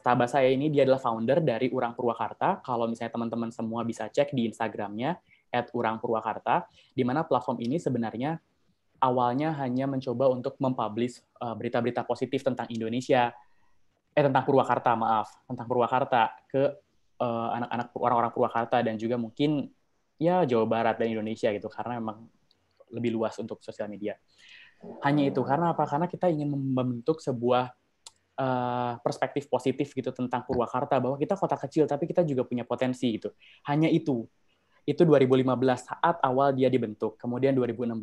sahabat saya ini dia adalah founder dari Urang Purwakarta. Kalau misalnya teman-teman semua bisa cek di Instagramnya at Urang Purwakarta, di mana platform ini sebenarnya awalnya hanya mencoba untuk mempublish eh, berita-berita positif tentang Indonesia, eh tentang Purwakarta maaf, tentang Purwakarta ke eh, anak-anak orang-orang Purwakarta dan juga mungkin ya Jawa Barat dan Indonesia gitu karena memang lebih luas untuk sosial media. Hanya itu karena apa? Karena kita ingin membentuk sebuah Eh, perspektif positif gitu tentang Purwakarta bahwa kita kota kecil tapi kita juga punya potensi gitu. Hanya itu. Itu 2015 saat awal dia dibentuk. Kemudian 2016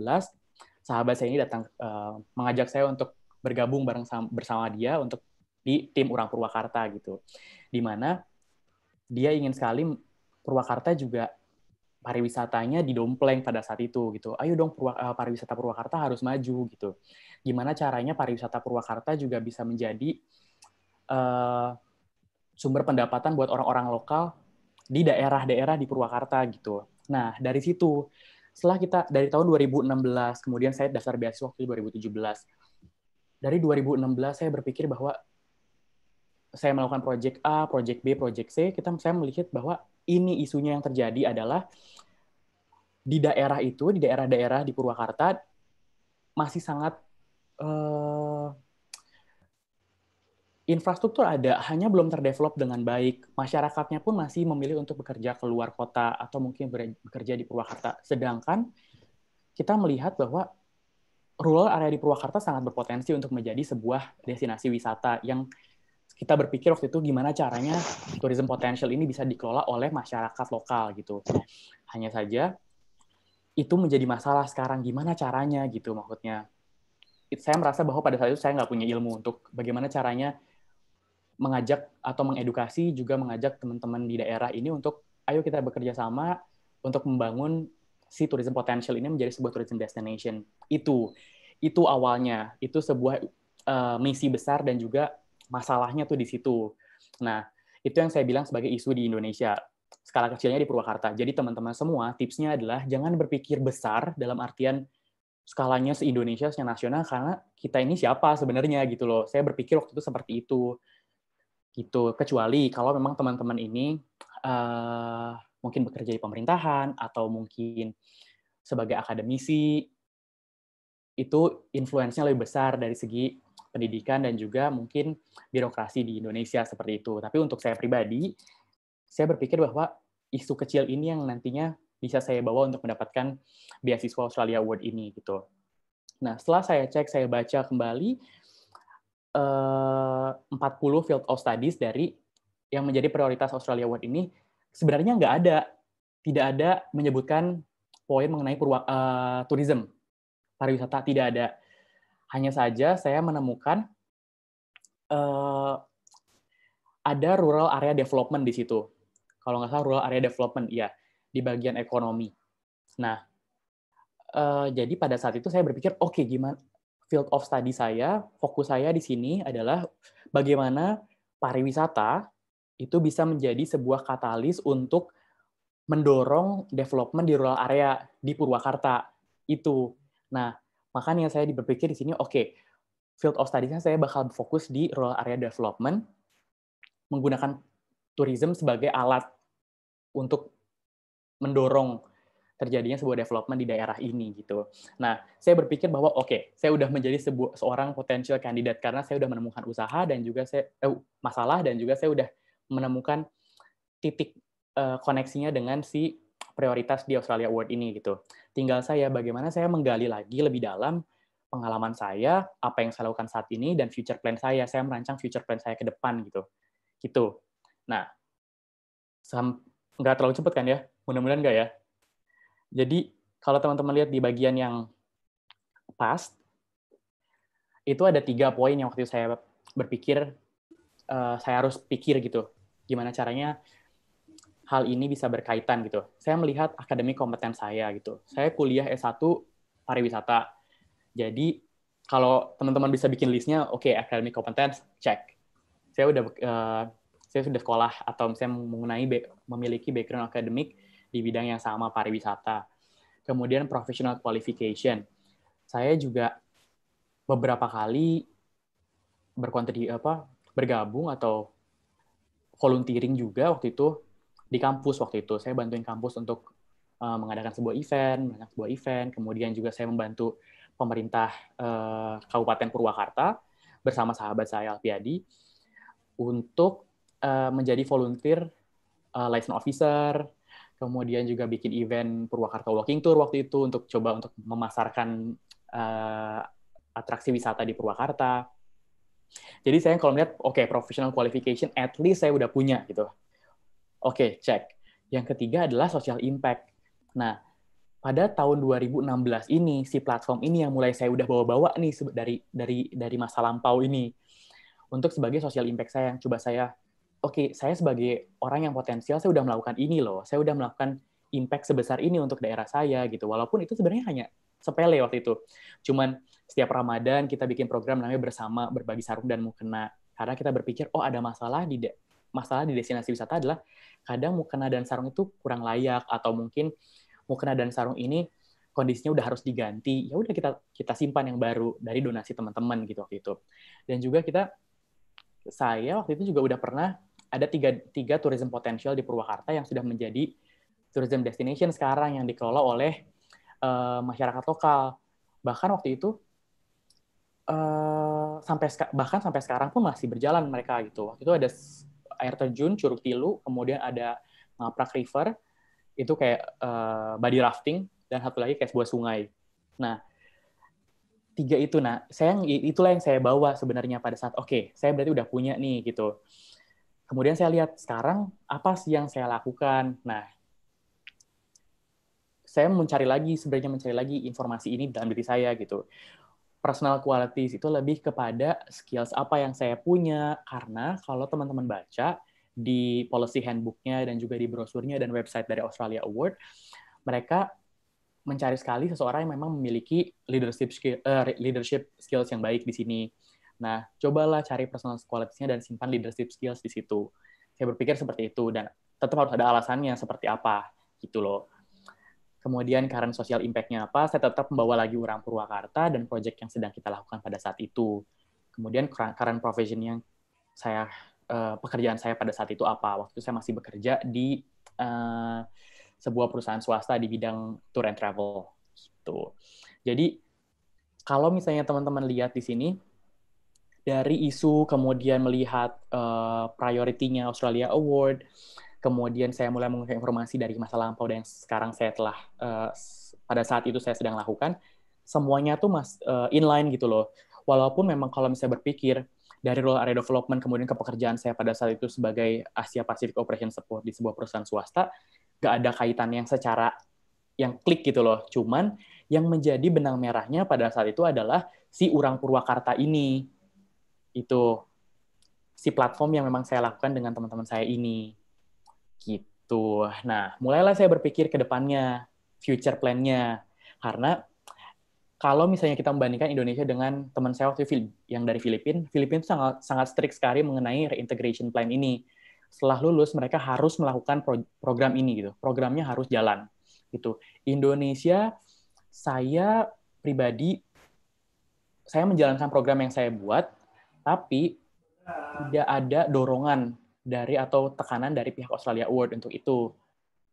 sahabat saya ini datang uh, mengajak saya untuk bergabung bareng sama, bersama dia untuk di tim Urang Purwakarta gitu. Di mana dia ingin sekali Purwakarta juga pariwisatanya didompleng pada saat itu gitu. Ayo dong eh, pariwisata Purwakarta harus maju gitu. Gimana caranya pariwisata Purwakarta juga bisa menjadi uh, sumber pendapatan buat orang-orang lokal di daerah-daerah di Purwakarta gitu. Nah, dari situ setelah kita dari tahun 2016 kemudian saya daftar beasiswa waktu 2017. Dari 2016 saya berpikir bahwa saya melakukan project A, project B, project C, kita saya melihat bahwa ini isunya yang terjadi adalah di daerah itu, di daerah-daerah di Purwakarta masih sangat uh, infrastruktur ada, hanya belum terdevelop dengan baik. Masyarakatnya pun masih memilih untuk bekerja keluar kota atau mungkin bekerja di Purwakarta. Sedangkan kita melihat bahwa rural area di Purwakarta sangat berpotensi untuk menjadi sebuah destinasi wisata yang kita berpikir waktu itu gimana caranya tourism potential ini bisa dikelola oleh masyarakat lokal gitu. Hanya saja itu menjadi masalah sekarang gimana caranya gitu maksudnya It, saya merasa bahwa pada saat itu saya nggak punya ilmu untuk bagaimana caranya mengajak atau mengedukasi juga mengajak teman-teman di daerah ini untuk ayo kita bekerja sama untuk membangun si tourism potential ini menjadi sebuah tourism destination itu itu awalnya itu sebuah uh, misi besar dan juga masalahnya tuh di situ nah itu yang saya bilang sebagai isu di Indonesia skala kecilnya di Purwakarta. Jadi teman-teman semua tipsnya adalah jangan berpikir besar dalam artian skalanya se-Indonesia, se-nasional, karena kita ini siapa sebenarnya gitu loh. Saya berpikir waktu itu seperti itu. Gitu. Kecuali kalau memang teman-teman ini uh, mungkin bekerja di pemerintahan atau mungkin sebagai akademisi, itu influence-nya lebih besar dari segi pendidikan dan juga mungkin birokrasi di Indonesia seperti itu. Tapi untuk saya pribadi, saya berpikir bahwa isu kecil ini yang nantinya bisa saya bawa untuk mendapatkan beasiswa Australia Award ini gitu. Nah, setelah saya cek, saya baca kembali eh, empat 40 field of studies dari yang menjadi prioritas Australia Award ini sebenarnya nggak ada, tidak ada menyebutkan poin mengenai purwa, eh, turisme pariwisata tidak ada. Hanya saja saya menemukan uh, ada rural area development di situ kalau nggak salah rural area development, ya di bagian ekonomi. Nah, eh, jadi pada saat itu saya berpikir, oke okay, gimana field of study saya, fokus saya di sini adalah bagaimana pariwisata itu bisa menjadi sebuah katalis untuk mendorong development di rural area di Purwakarta itu. Nah, makanya saya berpikir di sini, oke, okay, field of study-nya saya bakal fokus di rural area development menggunakan tourism sebagai alat untuk mendorong terjadinya sebuah development di daerah ini gitu. Nah, saya berpikir bahwa oke, okay, saya sudah menjadi sebuah seorang potensial kandidat karena saya sudah menemukan usaha dan juga saya eh, masalah dan juga saya sudah menemukan titik eh, koneksinya dengan si prioritas di Australia Award ini gitu. Tinggal saya bagaimana saya menggali lagi lebih dalam pengalaman saya, apa yang saya lakukan saat ini dan future plan saya. Saya merancang future plan saya ke depan gitu. Gitu. Nah, nggak terlalu cepat kan ya? Mudah-mudahan nggak ya? Jadi kalau teman-teman lihat di bagian yang past, itu ada tiga poin yang waktu itu saya berpikir, uh, saya harus pikir gitu, gimana caranya hal ini bisa berkaitan gitu. Saya melihat akademik kompeten saya gitu. Saya kuliah S1 pariwisata. Jadi kalau teman-teman bisa bikin listnya, oke okay, akademik kompeten, cek. Saya udah uh, saya sudah sekolah atau saya mengenai memiliki background akademik di bidang yang sama pariwisata. Kemudian professional qualification. Saya juga beberapa kali berkontri apa bergabung atau volunteering juga waktu itu di kampus waktu itu. Saya bantuin kampus untuk uh, mengadakan sebuah event, mengadakan sebuah event. Kemudian juga saya membantu pemerintah uh, Kabupaten Purwakarta bersama sahabat saya Alpiadi untuk Eh, menjadi volunteer uh, eh, license officer, kemudian juga bikin event Purwakarta Walking Tour waktu itu untuk coba untuk memasarkan uh, atraksi wisata di Purwakarta. Jadi saya kalau melihat, oke, okay, professional qualification at least saya udah punya gitu. Oke, okay, cek. Yang ketiga adalah social impact. Nah, pada tahun 2016 ini si platform ini yang mulai saya udah bawa-bawa nih dari dari dari masa lampau ini untuk sebagai social impact saya yang coba saya oke okay, saya sebagai orang yang potensial saya udah melakukan ini loh saya udah melakukan impact sebesar ini untuk daerah saya gitu walaupun itu sebenarnya hanya sepele waktu itu cuman setiap Ramadan kita bikin program namanya bersama berbagi sarung dan mukena karena kita berpikir oh ada masalah di masalah di destinasi wisata adalah kadang mukena dan sarung itu kurang layak atau mungkin mukena dan sarung ini kondisinya udah harus diganti ya udah kita kita simpan yang baru dari donasi teman-teman gitu waktu itu dan juga kita saya waktu itu juga udah pernah ada tiga, tiga tourism potential di Purwakarta yang sudah menjadi tourism destination sekarang yang dikelola oleh uh, masyarakat lokal. Bahkan waktu itu uh, sampai bahkan sampai sekarang pun masih berjalan mereka gitu. Waktu itu ada air terjun Curug Tilu, kemudian ada Ngaprak River, itu kayak uh, body rafting dan satu lagi kayak sebuah sungai. Nah, tiga itu nah, saya itulah yang saya bawa sebenarnya pada saat oke, okay, saya berarti udah punya nih gitu kemudian saya lihat sekarang apa sih yang saya lakukan. Nah, saya mencari lagi sebenarnya mencari lagi informasi ini dalam diri saya gitu. Personal qualities itu lebih kepada skills apa yang saya punya karena kalau teman-teman baca di policy handbooknya dan juga di brosurnya dan website dari Australia Award, mereka mencari sekali seseorang yang memang memiliki leadership eh, leadership skills yang baik di sini Nah, cobalah cari personal qualities dan simpan leadership skills di situ. Saya berpikir seperti itu dan tetap harus ada alasannya seperti apa gitu loh. Kemudian current social impact-nya apa, saya tetap membawa lagi orang Purwakarta dan proyek yang sedang kita lakukan pada saat itu. Kemudian current profession yang saya uh, pekerjaan saya pada saat itu apa. Waktu itu saya masih bekerja di uh, sebuah perusahaan swasta di bidang tour and travel gitu. Jadi kalau misalnya teman-teman lihat di sini dari isu kemudian melihat uh, eh, prioritinya Australia Award kemudian saya mulai mengumpulkan informasi dari masa lampau dan sekarang saya telah uh, pada saat itu saya sedang lakukan semuanya tuh mas uh, inline gitu loh walaupun memang kalau misalnya berpikir dari role area development kemudian ke pekerjaan saya pada saat itu sebagai Asia Pacific Operation Support di sebuah perusahaan swasta gak ada kaitan yang secara yang klik gitu loh cuman yang menjadi benang merahnya pada saat itu adalah si orang Purwakarta ini itu si platform yang memang saya lakukan dengan teman-teman saya ini. Gitu. Nah, mulailah saya berpikir ke depannya, future plan-nya. Karena kalau misalnya kita membandingkan Indonesia dengan teman saya waktu film, yang dari Filipina, Filipina itu sangat sangat strict sekali mengenai reintegration plan ini. Setelah lulus mereka harus melakukan pro program ini gitu. Programnya harus jalan gitu. Indonesia saya pribadi saya menjalankan program yang saya buat tapi tidak ada dorongan dari atau tekanan dari pihak Australia Award untuk itu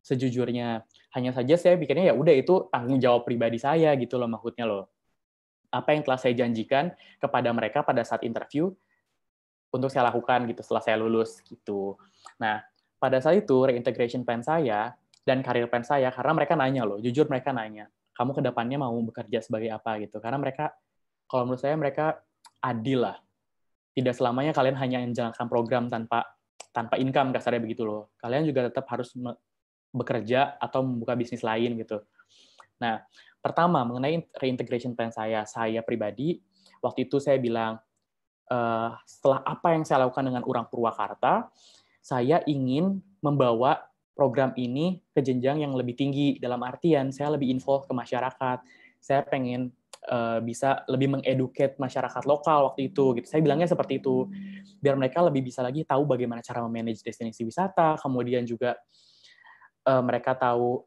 sejujurnya hanya saja saya pikirnya ya udah itu tanggung jawab pribadi saya gitu loh maksudnya loh apa yang telah saya janjikan kepada mereka pada saat interview untuk saya lakukan gitu setelah saya lulus gitu nah pada saat itu reintegration plan saya dan karir plan saya karena mereka nanya loh jujur mereka nanya kamu kedepannya mau bekerja sebagai apa gitu karena mereka kalau menurut saya mereka adil lah tidak selamanya kalian hanya menjalankan program tanpa tanpa income kasarnya begitu loh. Kalian juga tetap harus bekerja atau membuka bisnis lain gitu. Nah, pertama mengenai reintegration plan saya, saya pribadi waktu itu saya bilang uh, setelah apa yang saya lakukan dengan orang Purwakarta, saya ingin membawa program ini ke jenjang yang lebih tinggi dalam artian saya lebih info ke masyarakat. Saya pengen Eh, bisa lebih mengeduket masyarakat lokal waktu itu gitu. Saya bilangnya seperti itu biar mereka lebih bisa lagi tahu bagaimana cara memanage destinasi wisata, kemudian juga uh, mereka tahu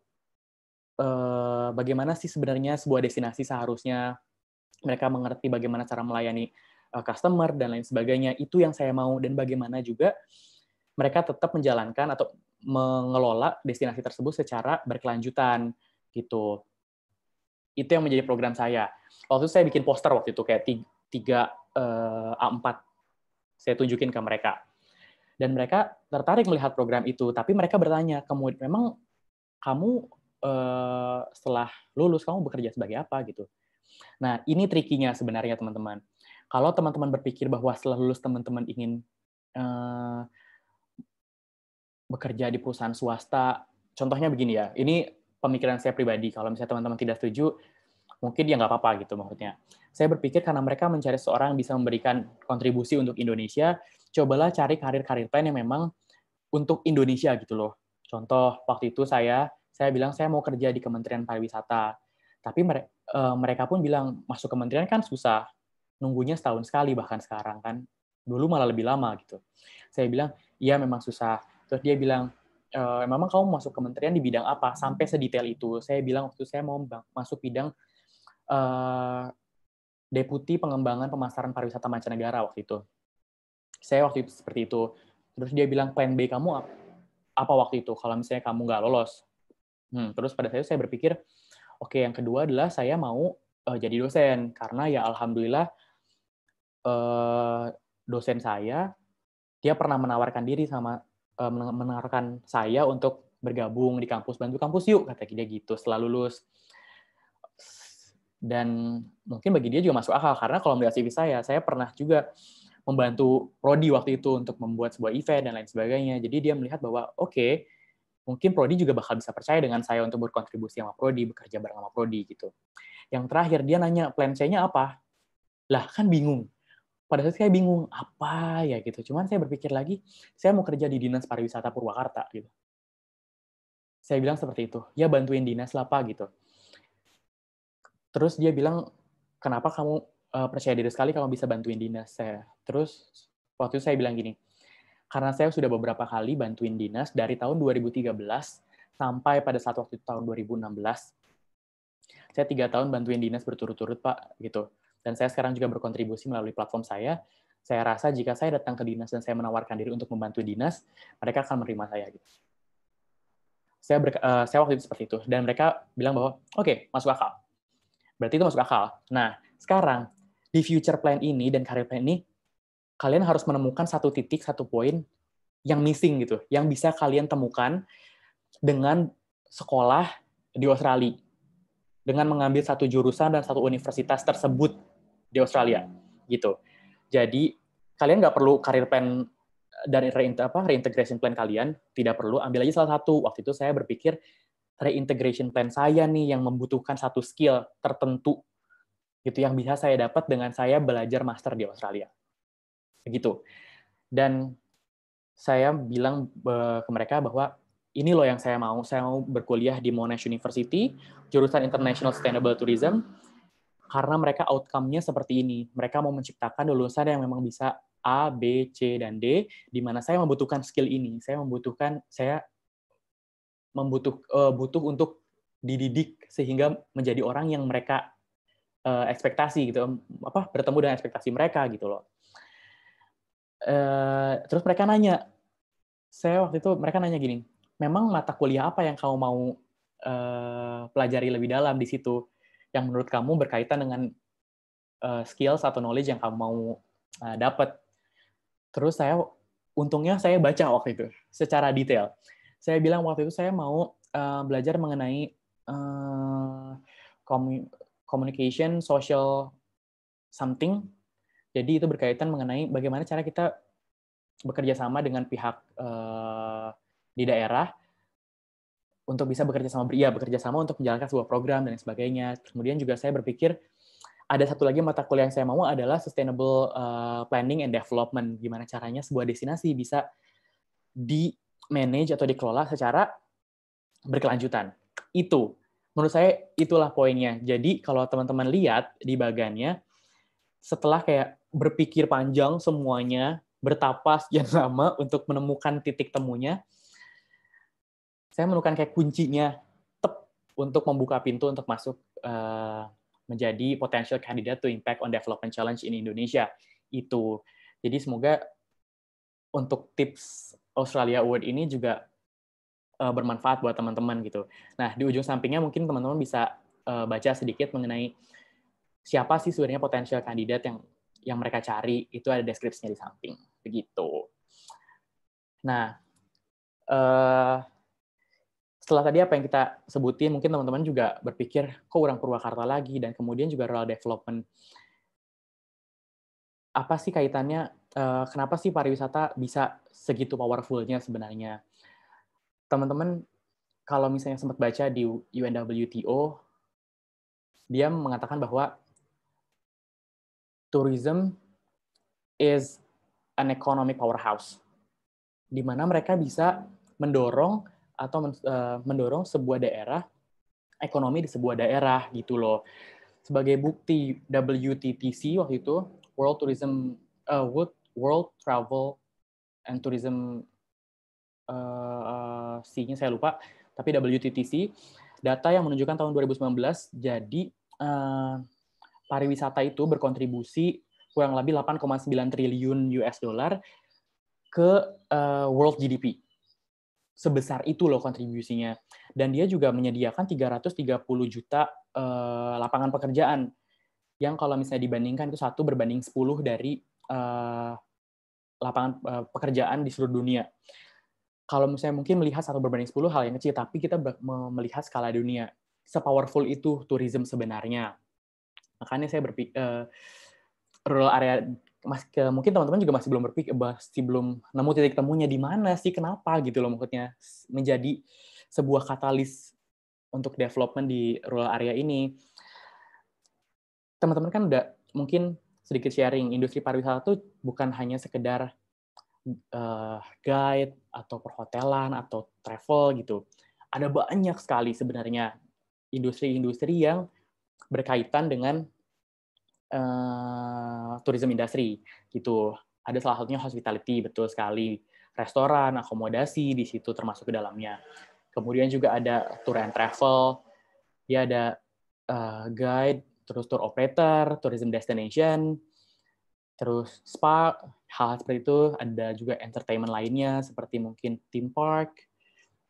uh, bagaimana sih sebenarnya sebuah destinasi seharusnya mereka mengerti bagaimana cara melayani uh, customer dan lain sebagainya. Itu yang saya mau dan bagaimana juga mereka tetap menjalankan atau mengelola destinasi tersebut secara berkelanjutan gitu. Itu yang menjadi program saya. Waktu itu saya bikin poster waktu itu kayak tiga, eh, A4. Saya tunjukin ke mereka. Dan mereka tertarik melihat program itu, tapi mereka bertanya, kemudian memang kamu eh, setelah lulus kamu bekerja sebagai apa gitu. Nah, ini triknya sebenarnya teman-teman. Kalau teman-teman berpikir bahwa setelah lulus teman-teman ingin eh, bekerja di perusahaan swasta, contohnya begini ya. Ini pemikiran saya pribadi. Kalau misalnya teman-teman tidak setuju, mungkin ya nggak apa-apa gitu maksudnya. Saya berpikir karena mereka mencari seorang yang bisa memberikan kontribusi untuk Indonesia, cobalah cari karir-karir plan yang memang untuk Indonesia gitu loh. Contoh, waktu itu saya saya bilang saya mau kerja di Kementerian Pariwisata. Tapi eh, mereka pun bilang masuk kementerian kan susah. Nunggunya setahun sekali bahkan sekarang kan. Dulu malah lebih lama gitu. Saya bilang, "Iya memang susah." Terus dia bilang, e, memang kamu masuk kementerian di bidang apa sampai sedetail itu saya bilang waktu saya mau masuk bidang e, deputi pengembangan pemasaran pariwisata mancanegara waktu itu saya waktu itu seperti itu terus dia bilang plan B kamu apa, apa waktu itu kalau misalnya kamu nggak lolos hmm, terus pada saya saya berpikir oke yang kedua adalah saya mau uh, jadi dosen karena ya alhamdulillah uh, dosen saya dia pernah menawarkan diri sama Eh, menawarkan saya untuk bergabung di kampus bantu kampus yuk kata dia gitu setelah lulus dan mungkin bagi dia juga masuk akal karena kalau melihat CV saya saya pernah juga membantu prodi waktu itu untuk membuat sebuah event dan lain sebagainya jadi dia melihat bahwa oke okay, mungkin prodi juga bakal bisa percaya dengan saya untuk berkontribusi sama prodi bekerja bareng sama prodi gitu yang terakhir dia nanya plan saya nya apa lah kan bingung pada saat saya bingung apa ya gitu. Cuman saya berpikir lagi, saya mau kerja di dinas pariwisata Purwakarta gitu. Saya bilang seperti itu, ya bantuin dinas lah pak gitu. Terus dia bilang, kenapa kamu uh, percaya diri sekali kamu bisa bantuin dinas saya. Terus waktu itu saya bilang gini, karena saya sudah beberapa kali bantuin dinas dari tahun 2013 sampai pada saat waktu itu tahun 2016. Saya tiga tahun bantuin dinas berturut-turut pak gitu dan saya sekarang juga berkontribusi melalui platform saya. Saya rasa jika saya datang ke dinas dan saya menawarkan diri untuk membantu dinas, mereka akan menerima saya. Gitu. Saya, ber, uh, eh, saya waktu itu seperti itu. Dan mereka bilang bahwa, oke, okay, masuk akal. Berarti itu masuk akal. Nah, sekarang di future plan ini dan career plan ini, kalian harus menemukan satu titik, satu poin yang missing gitu, yang bisa kalian temukan dengan sekolah di Australia, dengan mengambil satu jurusan dan satu universitas tersebut di Australia gitu. Jadi kalian nggak perlu karir plan eh, dan reinte, apa, reintegration plan kalian tidak perlu ambil aja salah satu. Waktu itu saya berpikir reintegration plan saya nih yang membutuhkan satu skill tertentu gitu yang bisa saya dapat dengan saya belajar master di Australia. Begitu. Dan saya bilang eh, ke mereka bahwa ini loh yang saya mau. Saya mau berkuliah di Monash University, jurusan International Sustainable Tourism karena mereka outcome-nya seperti ini. Mereka mau menciptakan lulusan yang memang bisa A, B, C, dan D, di mana saya membutuhkan skill ini. Saya membutuhkan, saya membutuh, uh, butuh untuk dididik sehingga menjadi orang yang mereka uh, ekspektasi gitu, apa bertemu dengan ekspektasi mereka gitu loh. Uh, terus mereka nanya, saya waktu itu mereka nanya gini, memang mata kuliah apa yang kamu mau uh, pelajari lebih dalam di situ? yang menurut kamu berkaitan dengan uh, skills atau knowledge yang kamu mau uh, dapat. Terus saya untungnya saya baca waktu itu secara detail. Saya bilang waktu itu saya mau uh, belajar mengenai uh, communication, social something. Jadi itu berkaitan mengenai bagaimana cara kita bekerja sama dengan pihak uh, di daerah untuk bisa bekerja sama ya bekerja sama untuk menjalankan sebuah program dan sebagainya. Kemudian juga saya berpikir ada satu lagi mata kuliah yang saya mau adalah sustainable uh, planning and development. Gimana caranya sebuah destinasi bisa di manage atau dikelola secara berkelanjutan. Itu menurut saya itulah poinnya. Jadi kalau teman-teman lihat di bagannya setelah kayak berpikir panjang semuanya, bertapas yang lama untuk menemukan titik temunya, saya menemukan kayak kuncinya tep untuk membuka pintu untuk masuk uh, menjadi potential candidate to impact on development challenge in Indonesia itu. Jadi semoga untuk tips Australia Award ini juga uh, bermanfaat buat teman-teman gitu. Nah, di ujung sampingnya mungkin teman-teman bisa uh, baca sedikit mengenai siapa sih sebenarnya potensial kandidat yang yang mereka cari itu ada deskripsinya di samping begitu. Nah, uh, setelah tadi apa yang kita sebutin, mungkin teman-teman juga berpikir, kok orang Purwakarta lagi? Dan kemudian juga rural development. Apa sih kaitannya, eh, kenapa sih pariwisata bisa segitu powerfulnya sebenarnya? Teman-teman, kalau misalnya sempat baca di UNWTO, dia mengatakan bahwa tourism is an economic powerhouse, di mana mereka bisa mendorong atau eh, mendorong sebuah daerah ekonomi di sebuah daerah gitu loh. Sebagai bukti WTTC waktu itu World Tourism uh, World, World Travel and Tourism uh, C-nya saya lupa, tapi WTTC data yang menunjukkan tahun 2019 jadi uh, pariwisata itu berkontribusi kurang lebih 8,9 triliun US dollar ke uh, world GDP sebesar itu loh kontribusinya. Dan dia juga menyediakan 330 juta uh, lapangan pekerjaan yang kalau misalnya dibandingkan itu satu berbanding 10 dari uh, lapangan uh, pekerjaan di seluruh dunia. Kalau misalnya mungkin melihat satu berbanding 10 hal yang kecil, tapi kita melihat skala dunia. Sepowerful itu tourism sebenarnya. Makanya saya berpikir, uh, rural area mas ke, mungkin teman-teman juga masih belum berpikir masih belum nemu titik temunya di mana sih kenapa gitu loh maksudnya menjadi sebuah katalis untuk development di rural area ini teman-teman kan udah mungkin sedikit sharing industri pariwisata itu bukan hanya sekedar uh, guide atau perhotelan atau travel gitu ada banyak sekali sebenarnya industri-industri yang berkaitan dengan Eh, tourism industry gitu. Ada salah satunya hospitality betul sekali, restoran, akomodasi di situ termasuk ke dalamnya. Kemudian juga ada tour and travel, ya ada uh, guide, terus tour operator, tourism destination, terus spa, hal-hal seperti itu. Ada juga entertainment lainnya seperti mungkin theme park,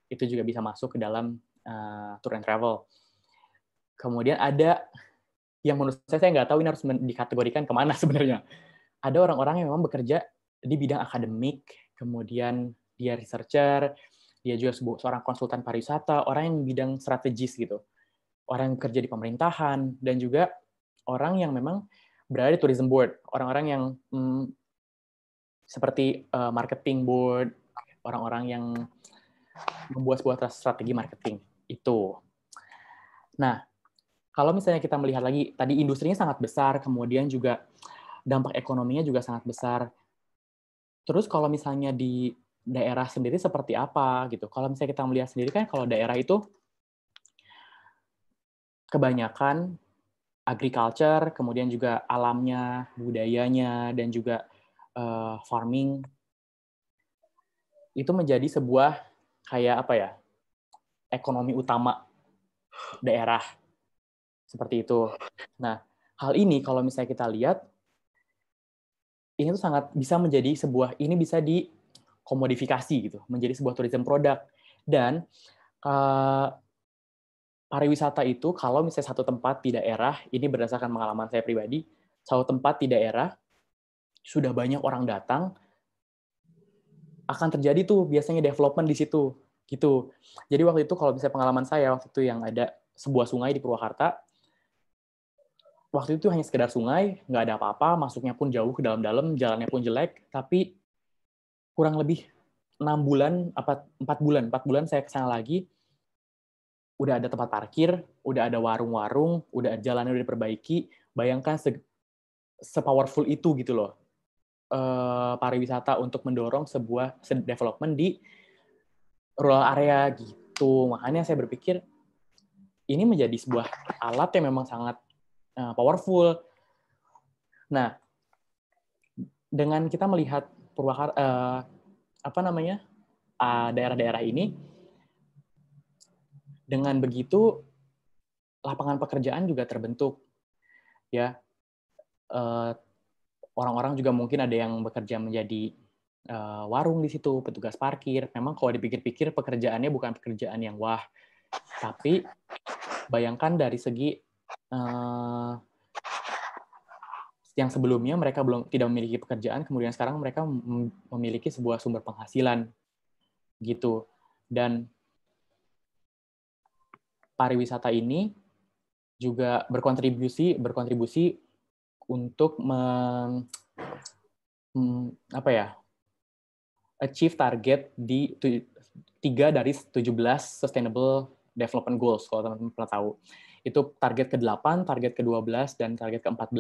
itu juga bisa masuk ke dalam uh, tour and travel. Kemudian ada yang menurut saya saya nggak tahu ini harus dikategorikan kemana sebenarnya. Ada orang-orang yang memang bekerja di bidang akademik, kemudian dia researcher, dia juga seorang konsultan pariwisata, orang yang bidang strategis gitu, orang yang kerja di pemerintahan, dan juga orang yang memang berada di tourism board, orang-orang yang hmm, seperti uh, marketing board, orang-orang yang membuat sebuah strategi marketing itu. Nah, kalau misalnya kita melihat lagi, tadi industrinya sangat besar, kemudian juga dampak ekonominya juga sangat besar. Terus kalau misalnya di daerah sendiri seperti apa gitu. Kalau misalnya kita melihat sendiri kan kalau daerah itu kebanyakan agriculture, kemudian juga alamnya, budayanya dan juga uh, farming itu menjadi sebuah kayak apa ya? ekonomi utama daerah seperti itu. Nah, hal ini kalau misalnya kita lihat, ini tuh sangat bisa menjadi sebuah, ini bisa dikomodifikasi gitu, menjadi sebuah tourism product. Dan uh, pariwisata itu kalau misalnya satu tempat di daerah, ini berdasarkan pengalaman saya pribadi, satu tempat di daerah sudah banyak orang datang, akan terjadi tuh biasanya development di situ gitu. Jadi waktu itu kalau misalnya pengalaman saya waktu itu yang ada sebuah sungai di Purwakarta, waktu itu hanya sekedar sungai, nggak ada apa-apa, masuknya pun jauh ke dalam-dalam, jalannya pun jelek, tapi kurang lebih enam bulan apa empat bulan empat bulan saya kesana lagi udah ada tempat parkir udah ada warung-warung udah jalannya udah diperbaiki bayangkan se, se powerful itu gitu loh eh, pariwisata untuk mendorong sebuah development di rural area gitu makanya saya berpikir ini menjadi sebuah alat yang memang sangat Nah, powerful. Nah, dengan kita melihat Purwakar uh, apa namanya daerah daerah-daerah ini, dengan begitu lapangan pekerjaan juga terbentuk, ya. orang eh, orang-orang juga mungkin ada yang bekerja menjadi uh, warung di situ, petugas parkir. Memang kalau dipikir-pikir pekerjaannya bukan pekerjaan yang wah, tapi bayangkan dari segi uh, yang sebelumnya mereka belum tidak memiliki pekerjaan, kemudian sekarang mereka memiliki sebuah sumber penghasilan gitu. Dan pariwisata ini juga berkontribusi berkontribusi untuk meng, apa ya? achieve target di tiga dari 17 sustainable development goals kalau teman-teman pernah tahu. Itu target ke-8, target ke-12, dan target ke-14.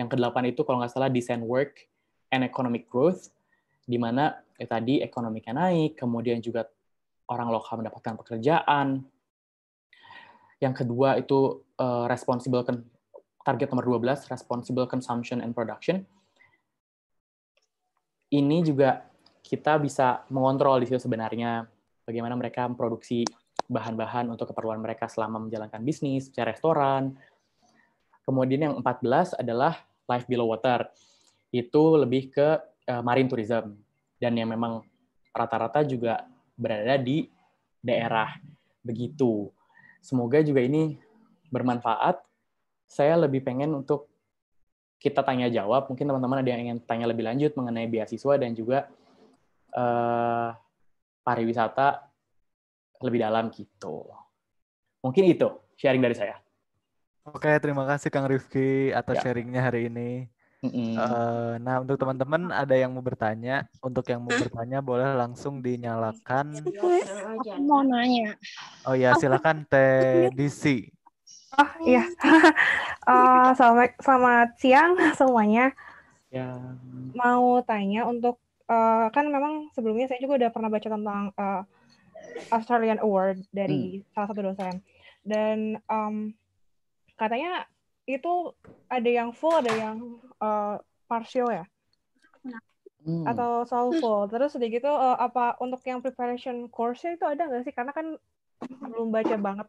Yang ke-8 itu kalau nggak salah design work and economic growth, di mana ya tadi ekonominya naik, kemudian juga orang lokal mendapatkan pekerjaan. Yang kedua itu uh, responsible target nomor 12, responsible consumption and production. Ini juga kita bisa mengontrol di situ sebenarnya bagaimana mereka memproduksi bahan-bahan untuk keperluan mereka selama menjalankan bisnis, secara restoran. Kemudian yang 14 adalah life below water. Itu lebih ke uh, marine tourism dan yang memang rata-rata juga berada di daerah begitu. Semoga juga ini bermanfaat. Saya lebih pengen untuk kita tanya jawab. Mungkin teman-teman ada yang ingin tanya lebih lanjut mengenai beasiswa dan juga uh, pariwisata lebih dalam gitu. Mungkin itu sharing dari saya. Oke, terima kasih Kang Rifki atas ya. sharingnya hari ini. Uh, nah untuk teman-teman ada yang mau bertanya, untuk yang mau bertanya boleh langsung dinyalakan. mau nanya. Oh ya silakan Teh DC. Oh iya, uh, selamat, selamat siang semuanya. Ya. Mau tanya untuk uh, kan memang sebelumnya saya juga udah pernah baca tentang uh, Australian Award dari hmm. salah satu dosen dan um, katanya itu ada yang full ada yang uh, partial ya hmm. atau selalu hmm. full terus sedikit gitu uh, apa untuk yang preparation course-nya itu ada nggak sih karena kan belum baca banget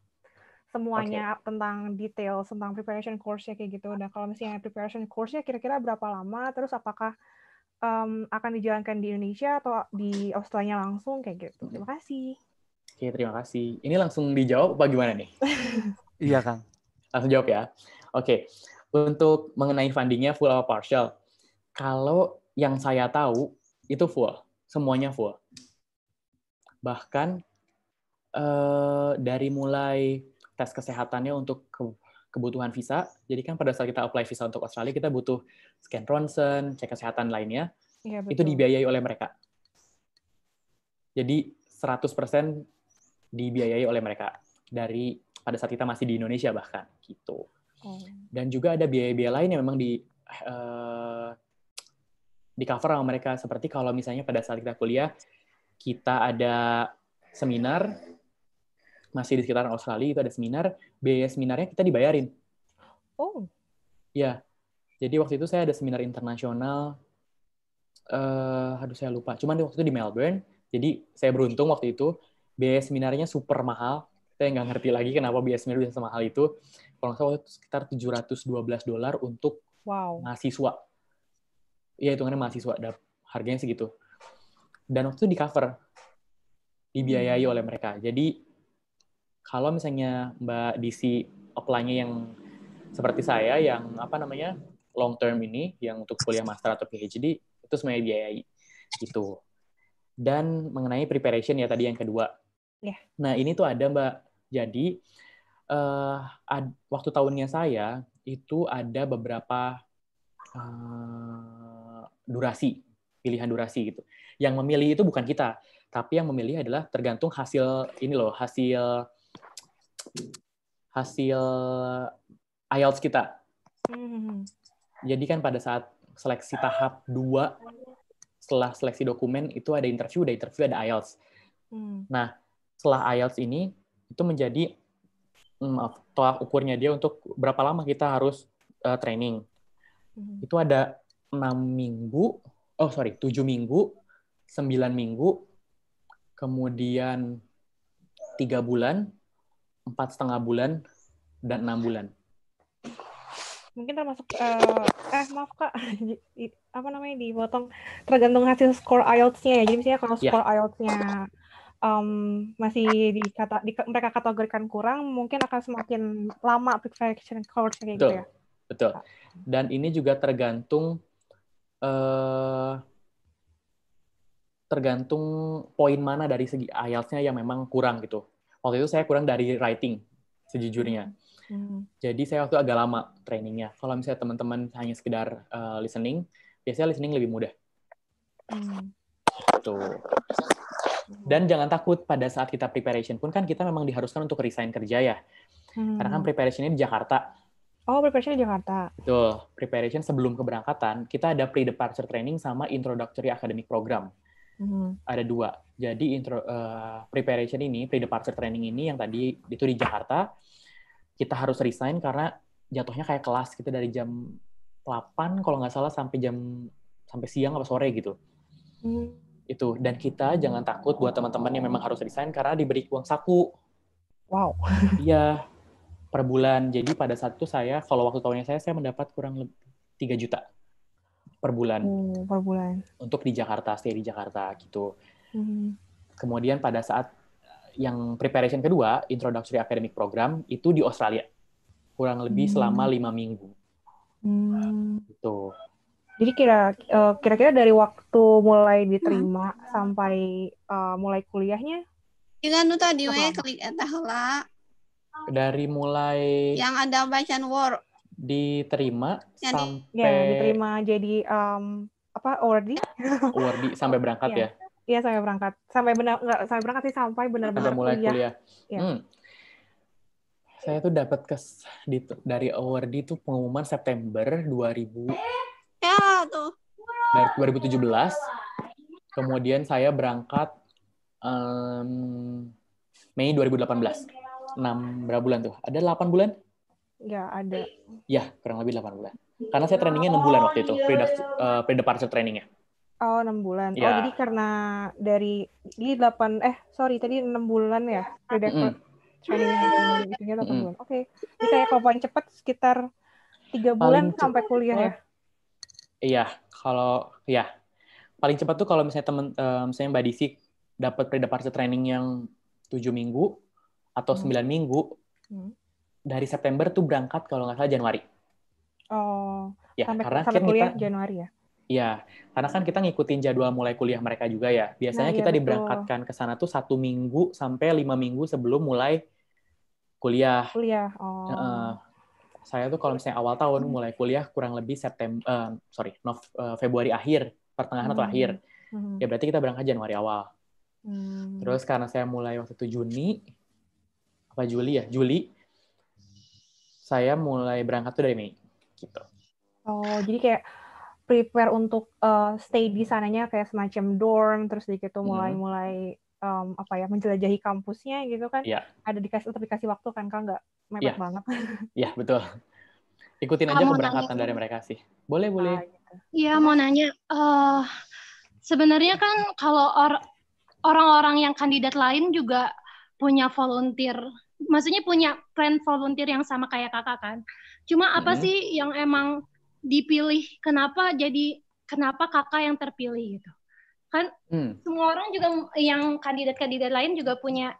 semuanya okay. tentang detail tentang preparation course-nya kayak gitu. Nah, kalau misalnya preparation course-nya kira-kira berapa lama? Terus apakah um, akan dijalankan di Indonesia atau di Australia langsung kayak gitu. Terima kasih. Oke, terima kasih. Ini langsung dijawab apa gimana nih? iya, Kang. Langsung jawab ya. Oke. Untuk mengenai fundingnya full atau partial, kalau yang saya tahu itu full, semuanya full. Bahkan eh, dari mulai tes kesehatannya untuk kebutuhan visa. Jadi kan pada saat kita apply visa untuk Australia, kita butuh scan ronsen, cek kesehatan lainnya. Ya, betul. Itu dibiayai oleh mereka. Jadi 100% dibiayai oleh mereka dari pada saat kita masih di Indonesia bahkan gitu. Oh. Dan juga ada biaya-biaya lain yang memang di uh, eh, di cover sama mereka seperti kalau misalnya pada saat kita kuliah kita ada seminar masih di sekitaran Australia itu ada seminar, biaya seminarnya kita dibayarin. Oh. Ya. Jadi waktu itu saya ada seminar internasional eh uh, aduh saya lupa. Cuman waktu itu di Melbourne. Jadi saya beruntung waktu itu biaya seminarnya super mahal. Saya nggak ngerti lagi kenapa biaya seminar bisa semahal itu. Kalau nggak salah waktu itu sekitar 712 dolar untuk wow. mahasiswa. Iya, hitungannya mahasiswa. Harganya segitu. Dan waktu itu di cover. Dibiayai hmm. oleh mereka. Jadi kalau misalnya Mbak Disi apply-nya yang seperti saya yang apa namanya long term ini yang untuk kuliah master atau PhD itu semuanya biayai gitu. Dan mengenai preparation ya tadi yang kedua. Yeah. Nah ini tuh ada Mbak. Jadi uh, ad, waktu tahunnya saya itu ada beberapa uh, durasi pilihan durasi gitu. Yang memilih itu bukan kita, tapi yang memilih adalah tergantung hasil ini loh hasil hasil IELTS kita. Hmm. Jadi kan pada saat seleksi tahap 2 setelah seleksi dokumen itu ada interview, ada interview, ada IELTS. Hmm. Nah, setelah IELTS ini itu menjadi hmm, maaf, tolak ukurnya dia untuk berapa lama kita harus uh, training. Hmm. Itu ada 6 minggu, oh sorry, 7 minggu, 9 minggu, kemudian 3 bulan, empat setengah bulan dan enam bulan mungkin termasuk uh, eh maaf kak apa namanya dipotong tergantung hasil skor IELTS-nya ya jadi misalnya kalau ya. skor yeah. IELTS-nya um, masih dikata di, mereka kategorikan kurang mungkin akan semakin lama perfection course kayak gitu betul. gitu ya betul dan ini juga tergantung uh, tergantung poin mana dari segi IELTS-nya yang memang kurang gitu waktu itu saya kurang dari writing sejujurnya. Hmm. Jadi saya waktu agak lama trainingnya. Kalau misalnya teman-teman hanya sekedar uh, listening, biasanya listening lebih mudah. Hmm. Tuh. Dan jangan takut pada saat kita preparation pun kan kita memang diharuskan untuk resign kerja ya. Hmm. Karena kan preparationnya di Jakarta. Oh, preparation di Jakarta. Betul. Preparation sebelum keberangkatan, kita ada pre-departure training sama introductory academic program hmm. ada dua. Jadi intro uh, preparation ini, pre-departure training ini yang tadi itu di Jakarta, kita harus resign karena jatuhnya kayak kelas kita gitu dari jam 8 kalau nggak salah sampai jam sampai siang apa sore gitu. Hmm. Itu dan kita jangan takut buat teman-teman yang memang harus resign karena diberi uang saku. Wow. Iya per bulan. Jadi pada saat itu saya kalau waktu tahunnya saya saya mendapat kurang lebih 3 juta per bulan. Hmm, per bulan. Untuk di Jakarta, stay di Jakarta gitu. Hmm. Kemudian pada saat eh, yang preparation kedua, introductory academic program itu di Australia. Kurang lebih hmm. selama lima minggu. Hmm. Gitu. Jadi kira eh, kira-kira dari waktu mulai hmm. diterima hmm. sampai uh, mulai kuliahnya? Iya, itu tadi we klik lah. Dari mulai yang ada bacaan work diterima ya, sampai ya, diterima jadi um, apa awardee awardee sampai berangkat iya. ya iya ya, sampai berangkat sampai benar nggak sampai berangkat sih sampai benar-benar mulai kuliah, kuliah. Ya. Hmm. saya tuh dapat kes di, dari awardee tuh pengumuman September 2000 ya tuh dari 2017 kemudian saya berangkat um, Mei 2018 6 berapa bulan tuh ada delapan bulan nggak ada. Ya, kurang lebih 8 bulan. Karena saya trainingnya 6 bulan waktu itu, oh, pre, uh, pre departure trainingnya. Oh, 6 bulan. Oh, ya. Oh, jadi karena dari di 8 eh sorry, tadi 6 bulan ya pre departure mm -hmm. training gitunya 8 mm -hmm. bulan. Oke. Okay. Jadi kayak kalau paling cepat sekitar 3 bulan paling sampai kuliah ya. Iya, kalau ya paling cepat tuh kalau misalnya teman, uh, eh, misalnya Mbak Disi dapat pre departure training yang 7 minggu atau 9 hmm. minggu. Hmm dari September tuh berangkat kalau nggak salah Januari. Oh, ya, sampai, karena sampai kan kuliah kita, Januari ya? Iya, karena kan kita ngikutin jadwal mulai kuliah mereka juga ya. Biasanya nah, iya, kita diberangkatkan ke sana tuh satu minggu sampai lima minggu sebelum mulai kuliah. Kuliah, oh. Uh, saya tuh kalau misalnya awal tahun mulai kuliah kurang lebih September, uh, sorry, Nov, uh, Februari akhir, pertengahan hmm. atau akhir. Hmm. Ya berarti kita berangkat Januari awal. Hmm. Terus karena saya mulai waktu itu Juni, apa Juli ya? Juli, saya mulai berangkat tuh dari Mei gitu. Oh, jadi kayak prepare untuk uh, stay di sananya kayak semacam dorm terus dikit tuh mulai-mulai mm-hmm. um, apa ya menjelajahi kampusnya gitu kan. Yeah. Ada dikasih tetap dikasih waktu kan kan nggak mepet yeah. banget. Iya, yeah, betul. Ikutin aja keberangkatan dari mereka sih. Boleh, boleh. Ah, gitu. Iya, gitu. mau nanya uh, sebenarnya kan kalau orang-orang yang kandidat lain juga punya volunteer maksudnya punya plan volunteer yang sama kayak kakak kan. Cuma apa hmm. sih yang emang dipilih? Kenapa jadi kenapa kakak yang terpilih gitu? Kan hmm. semua orang juga yang kandidat-kandidat lain juga punya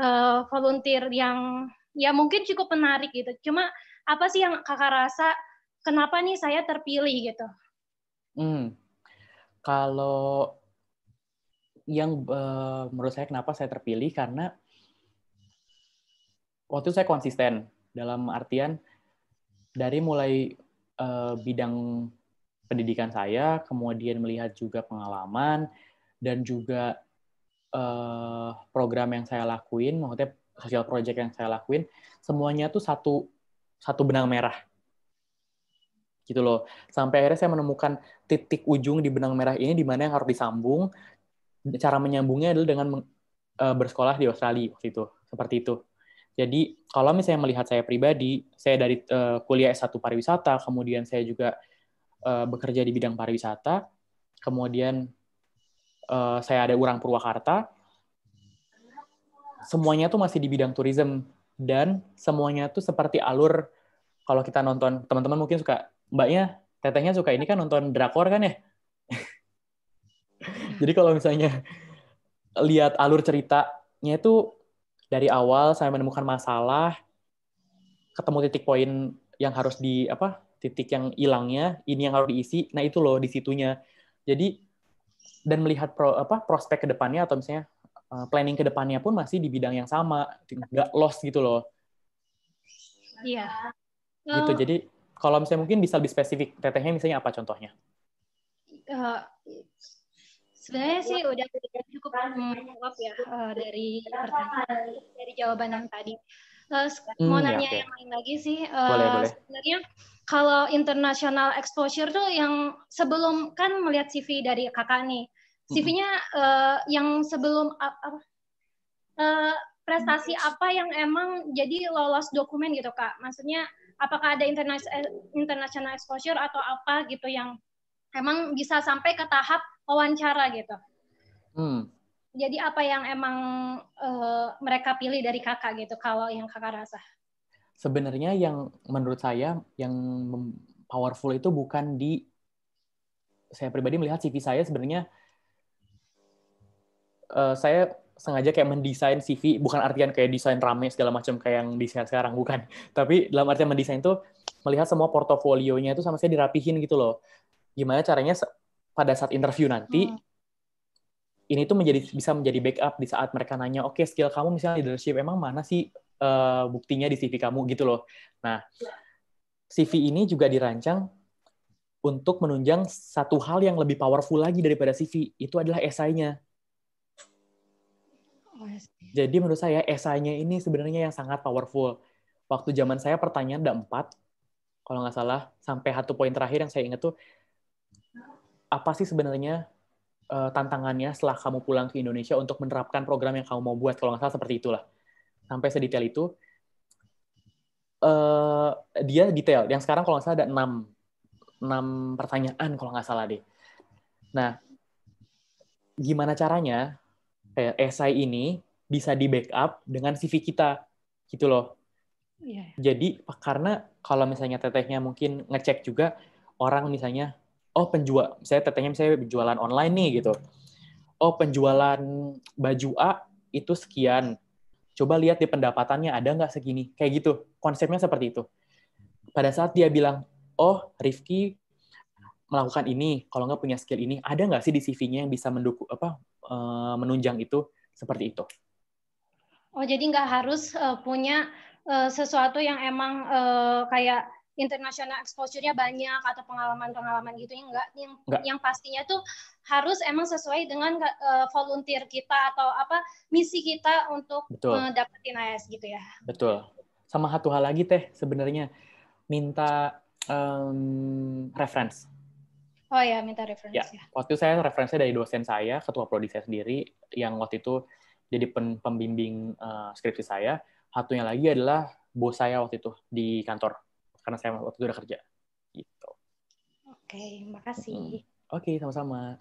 uh, volunteer yang ya mungkin cukup menarik gitu. Cuma apa sih yang kakak rasa kenapa nih saya terpilih gitu? Hmm. Kalau yang uh, menurut saya kenapa saya terpilih karena waktu itu saya konsisten dalam artian dari mulai uh, bidang pendidikan saya, kemudian melihat juga pengalaman dan juga uh, program yang saya lakuin, maksudnya sosial project yang saya lakuin, semuanya tuh satu satu benang merah gitu loh. Sampai akhirnya saya menemukan titik ujung di benang merah ini di mana yang harus disambung. Cara menyambungnya adalah dengan eh, bersekolah di Australia waktu itu, seperti itu. Jadi kalau misalnya melihat saya pribadi, saya dari uh, kuliah S1 pariwisata, kemudian saya juga uh, bekerja di bidang pariwisata, kemudian uh, saya ada orang Purwakarta, semuanya tuh masih di bidang turism dan semuanya tuh seperti alur kalau kita nonton teman-teman mungkin suka mbaknya tetehnya suka ini kan nonton drakor kan ya jadi kalau misalnya lihat alur ceritanya itu dari awal saya menemukan masalah, ketemu titik poin yang harus di apa titik yang hilangnya, ini yang harus diisi. Nah itu loh disitunya. Jadi dan melihat pro, apa prospek kedepannya atau misalnya uh, planning kedepannya pun masih di bidang yang sama, nggak lost gitu loh. Iya. Yeah. Gitu. jadi kalau misalnya mungkin bisa lebih spesifik, tetehnya misalnya apa contohnya? Uh, Sebenarnya sih iya. udah cukup kan, menjawab hmm, ya eh, dari iya, pertanyaan dari jawaban yang tadi. Uh, mau iya, nanya okay. yang lain lagi sih. Uh, Sebenarnya kalau international exposure tuh yang sebelum kan melihat CV dari kakak nih, hmm. CV-nya uh, yang sebelum apa? Uh, prestasi apa yang emang jadi lolos dokumen gitu kak? Maksudnya apakah ada international international exposure atau apa gitu yang emang bisa sampai ke tahap wawancara gitu. Hmm. Jadi apa yang emang uh, mereka pilih dari kakak gitu kalau yang kakak rasa? Sebenarnya yang menurut saya yang powerful itu bukan di saya pribadi melihat CV saya sebenarnya uh, saya sengaja kayak mendesain CV bukan artian kayak desain rame segala macam kayak yang desain sekarang bukan tapi dalam artian mendesain itu melihat semua portofolionya itu sama saya dirapihin gitu loh gimana caranya pada saat interview nanti hmm. ini tuh menjadi bisa menjadi backup di saat mereka nanya oke okay, skill kamu misalnya leadership emang mana sih uh, buktinya di CV kamu gitu loh nah CV ini juga dirancang untuk menunjang satu hal yang lebih powerful lagi daripada CV itu adalah esainya oh, jadi menurut saya esainya ini sebenarnya yang sangat powerful. Waktu zaman saya pertanyaan ada empat, kalau nggak salah, sampai satu poin terakhir yang saya ingat tuh, apa sih sebenarnya uh, tantangannya setelah kamu pulang ke Indonesia untuk menerapkan program yang kamu mau buat kalau nggak salah seperti itulah sampai sedetail itu uh, dia detail yang sekarang kalau nggak salah ada enam enam pertanyaan kalau nggak salah deh nah gimana caranya kayak esai ini bisa di backup dengan CV kita gitu loh yeah. Iya. jadi karena kalau misalnya tetehnya mungkin ngecek juga orang misalnya oh penjual saya tetenya saya jualan online nih gitu oh penjualan baju A itu sekian coba lihat di pendapatannya ada nggak segini kayak gitu konsepnya seperti itu pada saat dia bilang oh Rifki melakukan ini kalau nggak punya skill ini ada nggak sih di CV-nya yang bisa mendukung apa eh, menunjang itu seperti itu oh jadi nggak harus eh, punya eh, sesuatu yang emang kayak internasional exposure-nya banyak atau pengalaman-pengalaman gitu yang enggak yang enggak. yang pastinya tuh harus emang sesuai dengan uh, volunteer kita atau apa misi kita untuk Betul. mendapatin AS gitu ya. Betul. Sama satu hal lagi teh sebenarnya minta um, reference. Oh ya, minta reference ya. ya. Waktu saya referensinya dari dosen saya, ketua prodi saya sendiri yang waktu itu jadi pembimbing uh, skripsi saya. Satunya lagi adalah bos saya waktu itu di kantor karena saya waktu itu udah kerja gitu oke okay, makasih hmm. oke okay, sama-sama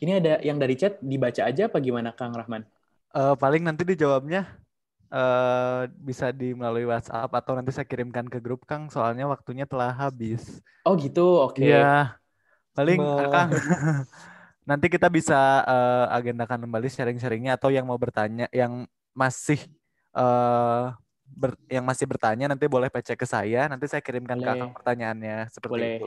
ini ada yang dari chat dibaca aja apa gimana Kang Rahman uh, paling nanti dijawabnya uh, bisa di melalui WhatsApp atau nanti saya kirimkan ke grup Kang soalnya waktunya telah habis oh gitu oke okay. ya paling Ma... Ah, Kang nanti kita bisa uh, agendakan kembali sharing-sharingnya atau yang mau bertanya yang masih uh, ber, yang masih bertanya nanti boleh PC ke saya, nanti saya kirimkan boleh. ke akang pertanyaannya seperti boleh. itu.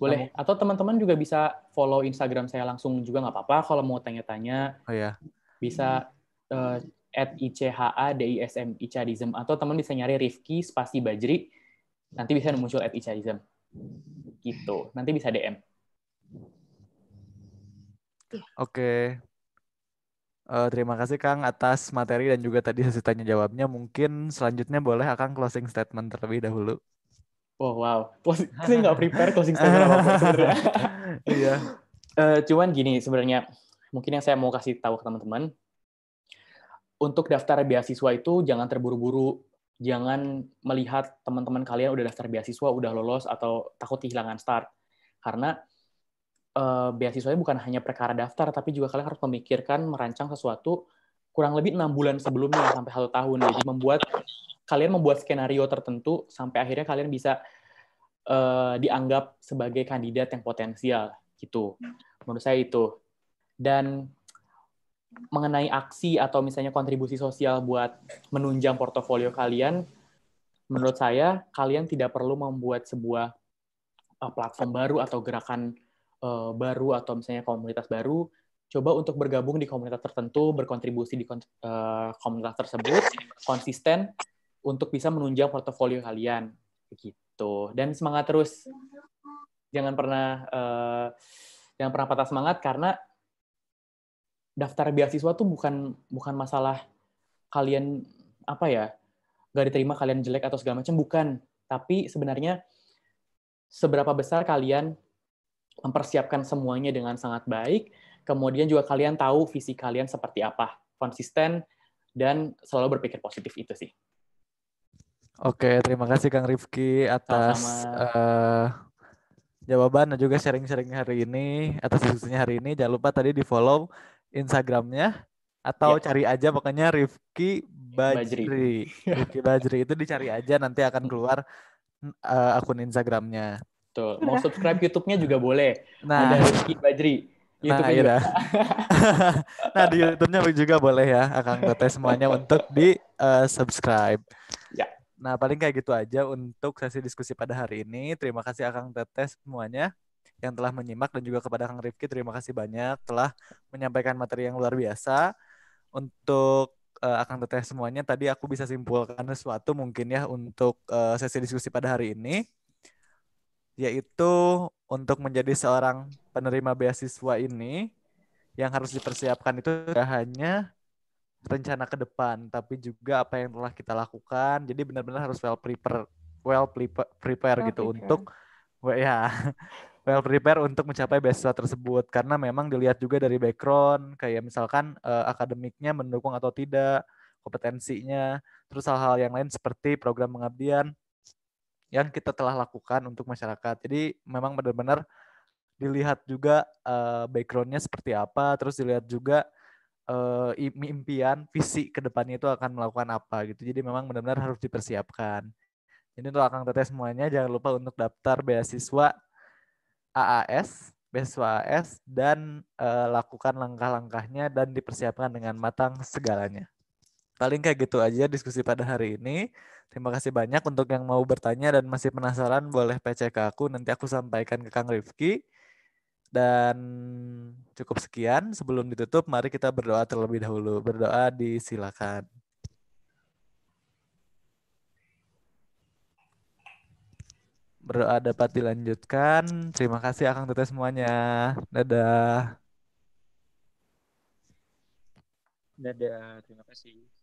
Boleh. Kamu... Atau teman-teman juga bisa follow Instagram saya langsung juga nggak apa-apa kalau mau tanya-tanya. Oh ya. Bisa uh, eh, icha ICHADISM, Atau teman bisa nyari Rifki Spasi Bajri, nanti bisa muncul at Ichadism. Gitu. Nanti bisa DM. Oke. Okay. Uh, terima kasih Kang atas materi dan juga tadi hasil tanya jawabnya. Mungkin selanjutnya boleh akan closing statement terlebih dahulu. Oh wow, saya nggak prepare closing statement apa sebenarnya. Iya. uh, cuman gini sebenarnya, mungkin yang saya mau kasih tahu ke teman-teman, untuk daftar beasiswa itu jangan terburu-buru, jangan melihat teman-teman kalian udah daftar beasiswa, udah lolos atau takut kehilangan start, karena uh, beasiswanya bukan hanya perkara daftar, tapi juga kalian harus memikirkan merancang sesuatu kurang lebih enam bulan sebelumnya sampai satu tahun. Jadi membuat kalian membuat skenario tertentu sampai akhirnya kalian bisa uh, dianggap sebagai kandidat yang potensial gitu. Menurut saya itu. Dan mengenai aksi atau misalnya kontribusi sosial buat menunjang portofolio kalian, menurut saya kalian tidak perlu membuat sebuah eh, platform baru atau gerakan Eh, baru atau misalnya komunitas baru, coba untuk bergabung di komunitas tertentu, berkontribusi di eh, komunitas tersebut, konsisten untuk bisa menunjang portofolio kalian, begitu. Dan semangat terus, jangan pernah uh, jangan pernah patah semangat karena daftar beasiswa tuh bukan bukan masalah kalian apa ya gak diterima kalian jelek atau segala macam bukan tapi sebenarnya seberapa besar kalian mempersiapkan semuanya dengan sangat baik. Kemudian juga kalian tahu visi kalian seperti apa, konsisten dan selalu berpikir positif itu sih. Oke, terima kasih Kang Rifki atas Uh, jawaban dan juga sharing-sharing hari ini atas diskusinya hari ini. Jangan lupa tadi di follow Instagramnya atau ya. cari aja pokoknya Rifki Bajri. Bajri. Rifki Bajri itu dicari aja nanti akan keluar uh, akun Instagramnya. Betul. Gitu. Iya. Mau subscribe YouTube-nya juga boleh. Nah, ada Rizky Bajri. nah, iya. nah, di YouTube-nya juga boleh ya, Akang tetes semuanya untuk di uh, subscribe. Ya. Nah, paling kayak gitu aja untuk sesi diskusi pada hari ini. Terima kasih Akang tetes semuanya yang telah menyimak dan juga kepada Kang Rifki terima kasih banyak telah menyampaikan materi yang luar biasa. Untuk uh, Akang tetes semuanya tadi aku bisa simpulkan sesuatu mungkin ya untuk uh, sesi diskusi pada hari ini yaitu untuk menjadi seorang penerima beasiswa ini yang harus dipersiapkan itu tidak hanya rencana ke depan tapi juga apa yang telah kita lakukan jadi benar-benar harus well prepare well prepare, prepare gitu prepare. untuk ya well prepare untuk mencapai beasiswa tersebut karena memang dilihat juga dari background kayak misalkan uh, akademiknya mendukung atau tidak kompetensinya terus hal-hal yang lain seperti program pengabdian yang kita telah lakukan untuk masyarakat. Jadi memang benar-benar dilihat juga uh, backgroundnya seperti apa, terus dilihat juga uh, impian, visi ke depannya itu akan melakukan apa gitu. Jadi memang benar-benar harus dipersiapkan. Jadi untuk Akang Teteh semuanya jangan lupa untuk daftar beasiswa AAS, beasiswa AAS dan uh, lakukan langkah-langkahnya dan dipersiapkan dengan matang segalanya. Paling kayak gitu aja diskusi pada hari ini. Terima kasih banyak untuk yang mau bertanya dan masih penasaran boleh PC ke aku. Nanti aku sampaikan ke Kang Rifki. Dan cukup sekian. Sebelum ditutup, mari kita berdoa terlebih dahulu. Berdoa disilakan. Berdoa dapat dilanjutkan. Terima kasih Akang Teteh semuanya. Dadah. Dadah, terima kasih.